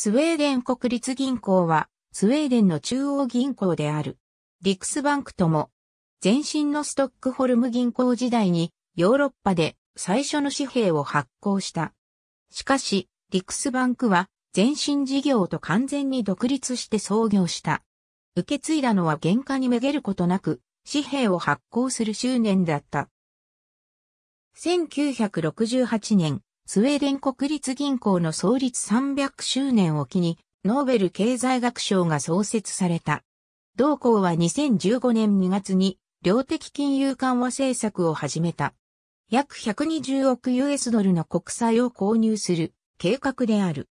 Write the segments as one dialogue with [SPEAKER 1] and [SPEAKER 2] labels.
[SPEAKER 1] スウェーデン国立銀行は、スウェーデンの中央銀行である。リクスバンクとも、前身のストックホルム銀行時代に、ヨーロッパで最初の紙幣を発行した。しかし、リクスバンクは、前身事業と完全に独立して創業した。受け継いだのは原価にめげることなく、紙幣を発行する執念だった。1968年、スウェーデン国立銀行の創立300周年を機に、ノーベル経済学賞が創設された。同行は2015年2月に、量的金融緩和政策を始めた。約120億 US ドルの国債を購入する計画である。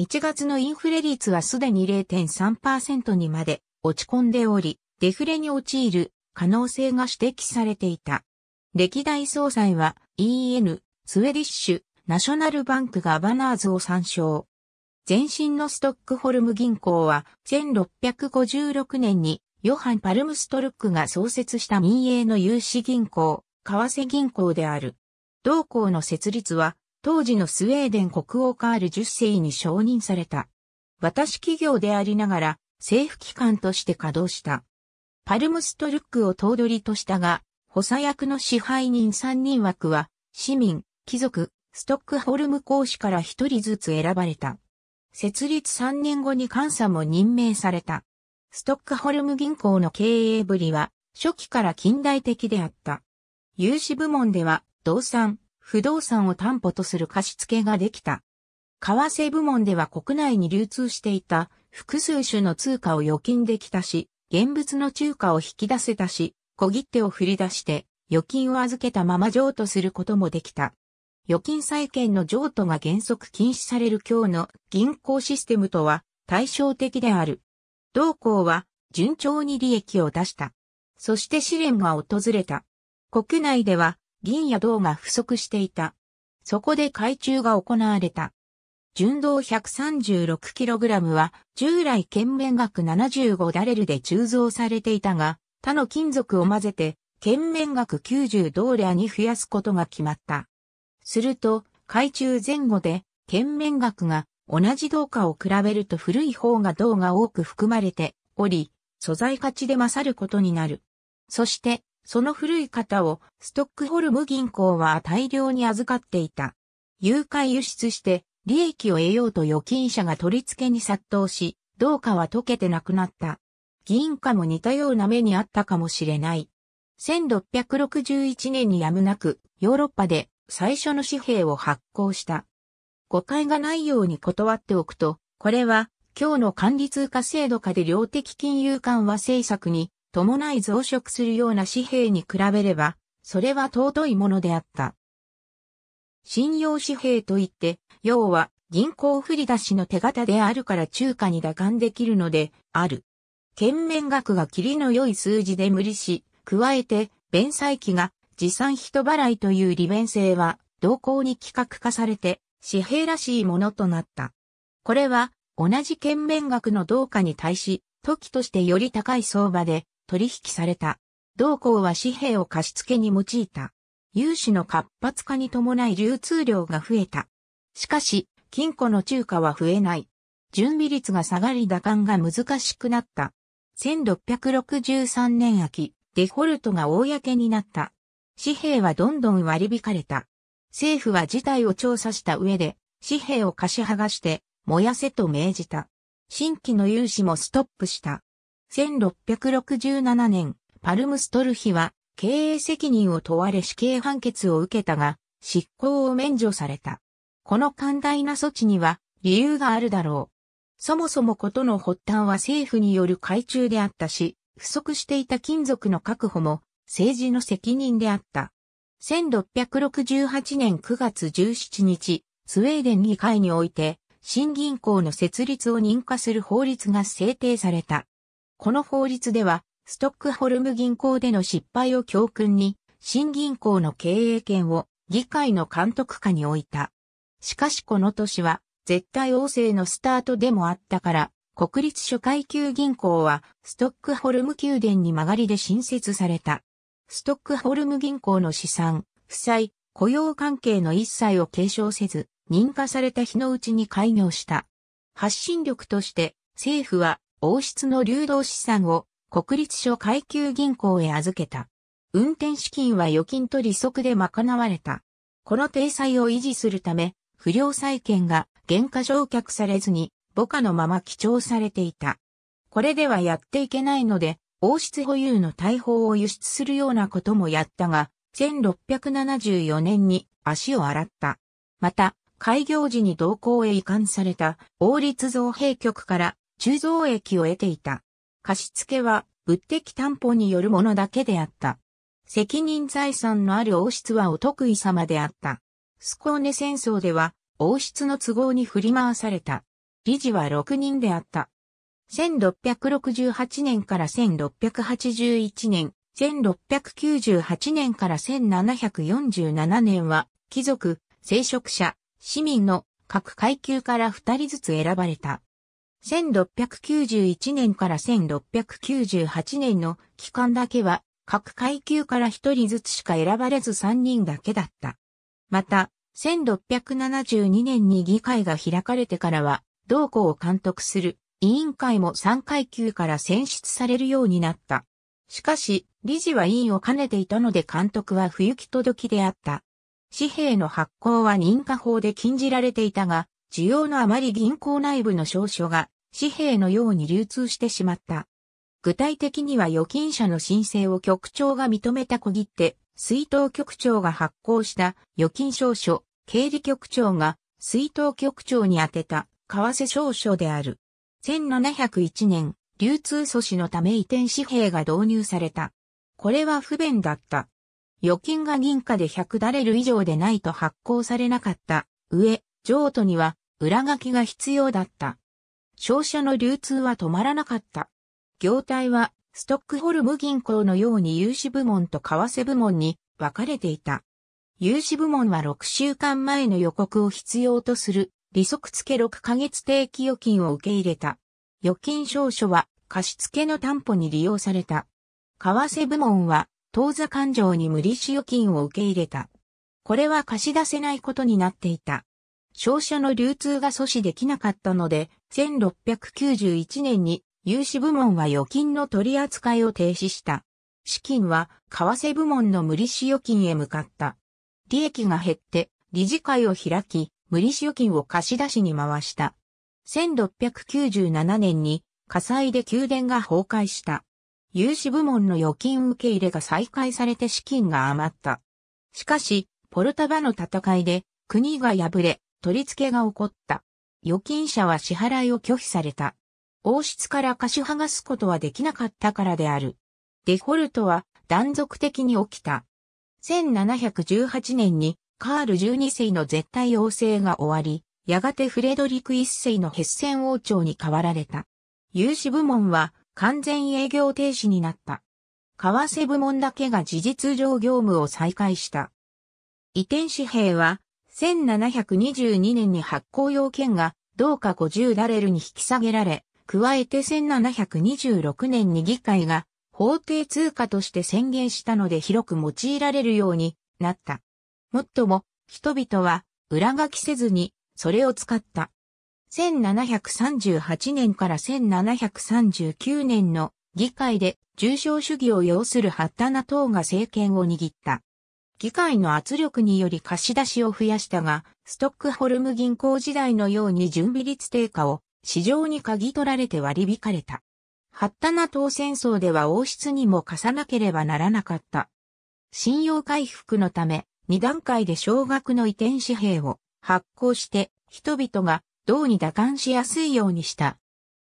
[SPEAKER 1] 1月のインフレ率はすでに0.3%にまで落ち込んでおり、デフレに陥る可能性が指摘されていた。歴代総裁は EN、スウェディッシュ、ナショナルバンクがバナーズを参照。前身のストックホルム銀行は1656年にヨハン・パルムストルックが創設した民営の融資銀行、為替銀行である。同行の設立は当時のスウェーデン国王カール10世に承認された。私企業でありながら政府機関として稼働した。パルムストルックを頭取としたが、補佐役の支配人3人枠は市民、貴族、ストックホルム公使から一人ずつ選ばれた。設立3年後に監査も任命された。ストックホルム銀行の経営ぶりは、初期から近代的であった。融資部門では、動産、不動産を担保とする貸付ができた。為替部門では国内に流通していた複数種の通貨を預金できたし、現物の中華を引き出せたし、小切手を振り出して預金を預けたまま譲渡することもできた。預金債権の譲渡が原則禁止される今日の銀行システムとは対照的である。同行は順調に利益を出した。そして試練が訪れた。国内では銀や銅が不足していた。そこで海中が行われた。純銅 136kg は従来懸面額75ダレルで鋳造されていたが、他の金属を混ぜて、懸面額90ドーレアに増やすことが決まった。すると、海中前後で、県面額が同じ銅貨を比べると古い方が銅が多く含まれており、素材価値で勝ることになる。そして、その古い型をストックホルム銀行は大量に預かっていた。誘拐輸出して利益を得ようと預金者が取り付けに殺到し、銅貨は溶けてなくなった。銀貨も似たような目にあったかもしれない。1661年にやむなくヨーロッパで最初の紙幣を発行した。誤解がないように断っておくと、これは今日の管理通貨制度下で量的金融緩和政策に伴い増殖するような紙幣に比べれば、それは尊いものであった。信用紙幣といって、要は銀行振り出しの手形であるから中華に打感できるのである。県面額が切りの良い数字で無理し、加えて、弁済期が持参人払いという利便性は、同行に規格化されて、紙幣らしいものとなった。これは、同じ券面額の同価に対し、時としてより高い相場で取引された。同行は紙幣を貸付に用いた。融資の活発化に伴い流通量が増えた。しかし、金庫の中華は増えない。準備率が下がり打感が難しくなった。1663年秋、デフォルトが公になった。紙幣はどんどん割り引かれた。政府は事態を調査した上で、紙幣を貸し剥がして燃やせと命じた。新規の融資もストップした。1667年、パルムストルヒは経営責任を問われ死刑判決を受けたが、執行を免除された。この寛大な措置には理由があるだろう。そもそもことの発端は政府による改鋳であったし、不足していた金属の確保も政治の責任であった。1668年9月17日、スウェーデン議会において、新銀行の設立を認可する法律が制定された。この法律では、ストックホルム銀行での失敗を教訓に、新銀行の経営権を議会の監督下に置いた。しかしこの年は、絶対王政のスタートでもあったから、国立初階級銀行は、ストックホルム宮殿に曲がりで新設された。ストックホルム銀行の資産、負債、雇用関係の一切を継承せず、認可された日のうちに開業した。発信力として、政府は王室の流動資産を国立所階級銀行へ預けた。運転資金は預金と利息で賄われた。この体裁を維持するため、不良債権が原価償却されずに、母価のまま記帳されていた。これではやっていけないので、王室保有の大砲を輸出するようなこともやったが、1674年に足を洗った。また、開業時に同行へ移管された王立造幣局から鋳造益を得ていた。貸付は物的担保によるものだけであった。責任財産のある王室はお得意様であった。スコーネ戦争では王室の都合に振り回された。理事は6人であった。1668年から1681年、1698年から1747年は、貴族、聖職者、市民の各階級から2人ずつ選ばれた。1691年から1698年の期間だけは、各階級から1人ずつしか選ばれず3人だけだった。また、1672年に議会が開かれてからは、同校を監督する委員会も3階級から選出されるようになった。しかし、理事は委員を兼ねていたので監督は不行き届きであった。紙幣の発行は認可法で禁じられていたが、需要のあまり銀行内部の証書が紙幣のように流通してしまった。具体的には預金者の申請を局長が認めた小切手、水筒局長が発行した預金証書、経理局長が水筒局長に宛てた為替証書である。1701年、流通阻止のため移転紙幣が導入された。これは不便だった。預金が銀貨で100ダレル以上でないと発行されなかった上、譲渡には裏書きが必要だった。商社の流通は止まらなかった。業態はストックホルム銀行のように融資部門と為替部門に分かれていた。融資部門は6週間前の予告を必要とする利息付け6ヶ月定期預金を受け入れた。預金証書は貸付の担保に利用された。為替部門は当座勘定に無利子預金を受け入れた。これは貸し出せないことになっていた。証書の流通が阻止できなかったので、1691年に融資部門は預金の取り扱いを停止した。資金は為替部門の無利子預金へ向かった。利益が減って理事会を開き、無利子預金を貸し出しに回した。1697年に火災で宮殿が崩壊した。融資部門の預金受け入れが再開されて資金が余った。しかし、ポルタバの戦いで国が敗れ、取り付けが起こった。預金者は支払いを拒否された。王室から貸し剥がすことはできなかったからである。デフォルトは断続的に起きた。1718年にカール12世の絶対王政が終わり、やがてフレドリク1世のヘッセン王朝に変わられた。有志部門は完全営業停止になった。為替部門だけが事実上業務を再開した。移転紙幣は、1722年に発行要件が、同価50ダレルに引き下げられ、加えて1726年に議会が法定通貨として宣言したので広く用いられるようになった。もっとも、人々は裏書きせずに、それを使った。1738年から1739年の議会で重症主義を要するハッタナ党が政権を握った。議会の圧力により貸し出しを増やしたが、ストックホルム銀行時代のように準備率低下を市場に鍵取られて割り引かれた。ハッタナ党戦争では王室にも貸さなければならなかった。信用回復のため、二段階で少額の移転紙幣を発行して人々が銅に打感しやすいようにした。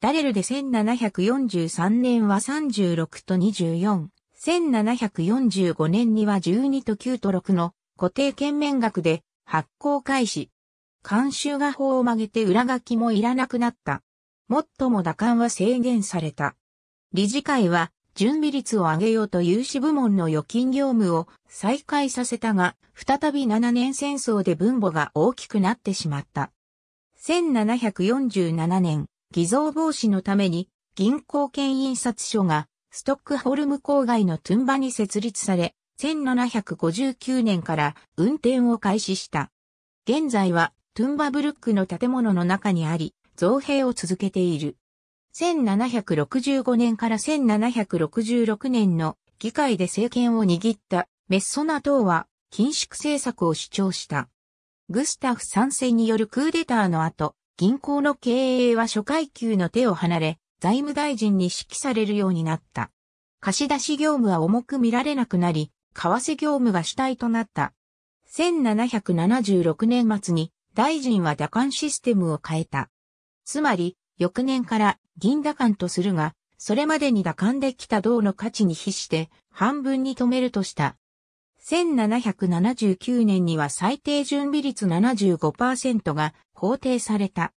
[SPEAKER 1] ダレルで1743年は36と24、1745年には12と9と6の固定券面額で発行開始。監修画法を曲げて裏書きもいらなくなった。もっとも打感は制限された。理事会は準備率を上げようと融資部門の預金業務を再開させたが、再び7年戦争で分母が大きくなってしまった。1747年、偽造防止のために銀行券印刷所がストックホルム郊外のトゥンバに設立され、1759年から運転を開始した。現在はトゥンバブルックの建物の中にあり、造幣を続けている。1765年から1766年の議会で政権を握ったメッソナ党は緊縮政策を主張した。グスタフ参戦によるクーデターの後、銀行の経営は初回級の手を離れ、財務大臣に指揮されるようになった。貸し出し業務は重く見られなくなり、為替業務が主体となった。1776年末に大臣は打艦システムを変えた。つまり、翌年から銀打艦とするが、それまでに打艦できた銅の価値に比して半分に止めるとした。1779年には最低準備率75%が法定された。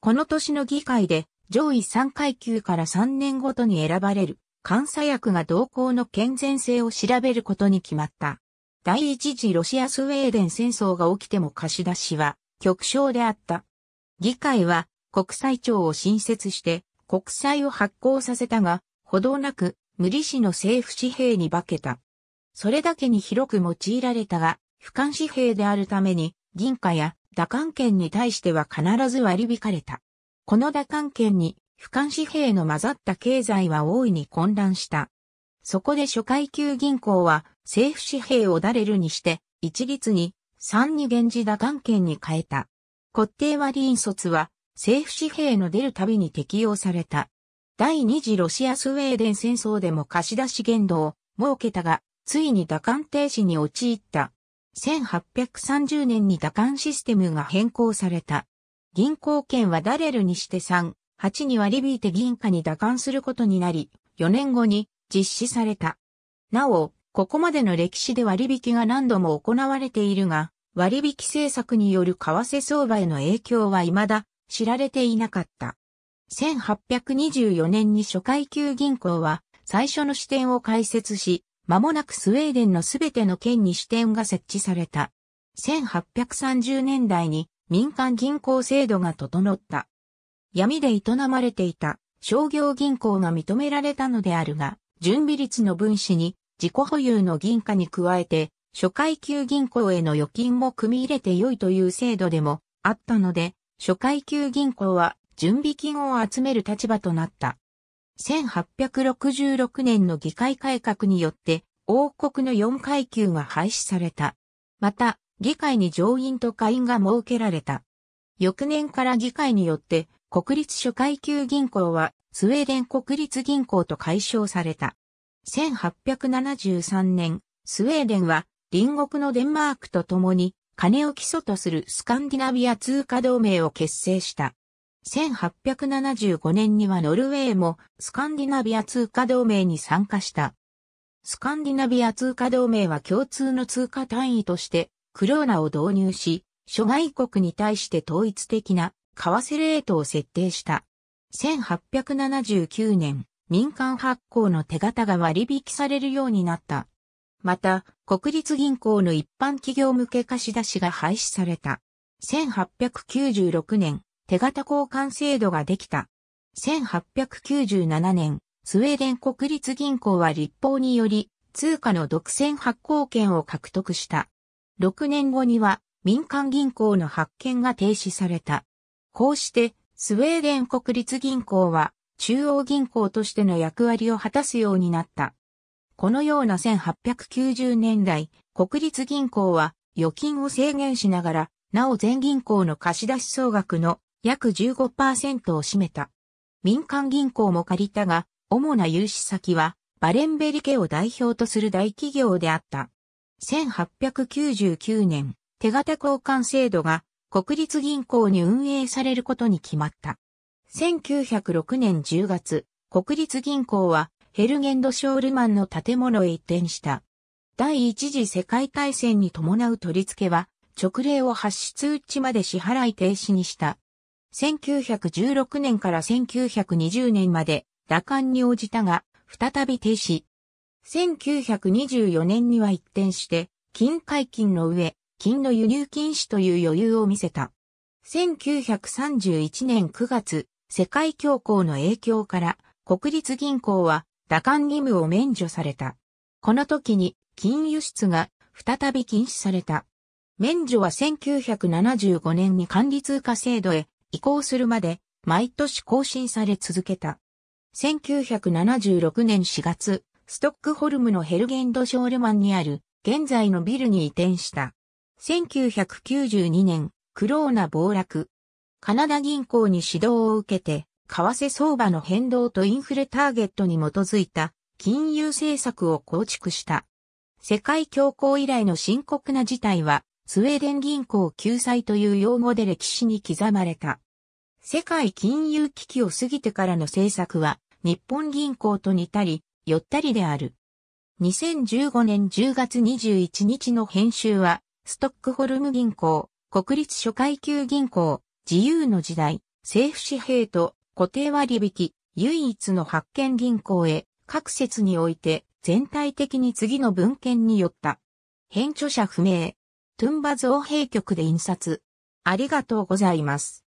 [SPEAKER 1] この年の議会で上位3階級から3年ごとに選ばれる監査役が同行の健全性を調べることに決まった。第一次ロシアスウェーデン戦争が起きても貸し出しは極小であった。議会は国際庁を新設して国債を発行させたが、ほどなく、無利子の政府紙幣に化けた。それだけに広く用いられたが、俯瞰紙幣であるために、銀貨や打関券に対しては必ず割り引かれた。この打関券に、俯瞰紙幣の混ざった経済は大いに混乱した。そこで初階級銀行は、政府紙幣をダレルにして、一律に、三二元時打関券に変えた。固定割引率は、政府紙幣の出るたびに適用された。第二次ロシアスウェーデン戦争でも貸し出し限度を設けたが、ついに打艦停止に陥った。1830年に打艦システムが変更された。銀行券はダレルにして3、8に割り引いて銀貨に打艦することになり、4年後に実施された。なお、ここまでの歴史で割引が何度も行われているが、割引政策による為替相場への影響は未だ知られていなかった。1824年に初階級銀行は最初の支店を開設し、間もなくスウェーデンのすべての県に支店が設置された。1830年代に民間銀行制度が整った。闇で営まれていた商業銀行が認められたのであるが、準備率の分子に自己保有の銀貨に加えて、初階級銀行への預金も組み入れて良いという制度でもあったので、初階級銀行は準備金を集める立場となった。1866年の議会改革によって王国の4階級が廃止された。また、議会に上院と下院が設けられた。翌年から議会によって国立初階級銀行はスウェーデン国立銀行と解消された。1873年、スウェーデンは隣国のデンマークと共に金を基礎とするスカンディナビア通貨同盟を結成した。1875年にはノルウェーもスカンディナビア通貨同盟に参加した。スカンディナビア通貨同盟は共通の通貨単位としてクローナを導入し、諸外国に対して統一的な為替レートを設定した。1879年、民間発行の手形が割引されるようになった。また、国立銀行の一般企業向け貸し出しが廃止された。1896年、手形交換制度ができた。1897年、スウェーデン国立銀行は立法により、通貨の独占発行権を獲得した。6年後には、民間銀行の発券が停止された。こうして、スウェーデン国立銀行は、中央銀行としての役割を果たすようになった。このような1890年代、国立銀行は預金を制限しながら、なお全銀行の貸出総額の約15%を占めた。民間銀行も借りたが、主な融資先はバレンベリ家を代表とする大企業であった。1899年、手形交換制度が国立銀行に運営されることに決まった。1906年10月、国立銀行はヘルゲンド・ショールマンの建物へ移転した。第一次世界大戦に伴う取り付けは、直令を発出打ちまで支払い停止にした。1916年から1920年まで、打艦に応じたが、再び停止。1924年には一転して、金解禁の上、金の輸入禁止という余裕を見せた。1931年9月、世界恐慌の影響から、国立銀行は打艦義務を免除された。この時に金輸出が再び禁止された。免除は1975年に管理通貨制度へ移行するまで毎年更新され続けた。1976年4月、ストックホルムのヘルゲンド・ショールマンにある現在のビルに移転した。1992年、クローナ暴落。カナダ銀行に指導を受けて、為替相場の変動とインフレターゲットに基づいた金融政策を構築した。世界恐慌以来の深刻な事態は、スウェーデン銀行救済という用語で歴史に刻まれた。世界金融危機を過ぎてからの政策は、日本銀行と似たり、寄ったりである。2015年10月21日の編集は、ストックホルム銀行、国立初階級銀行、自由の時代、政府紙幣と固定割引、唯一の発見銀行へ、各説において、全体的に次の文献によった。編著者不明。トゥンバ造幣局で印刷。ありがとうございます。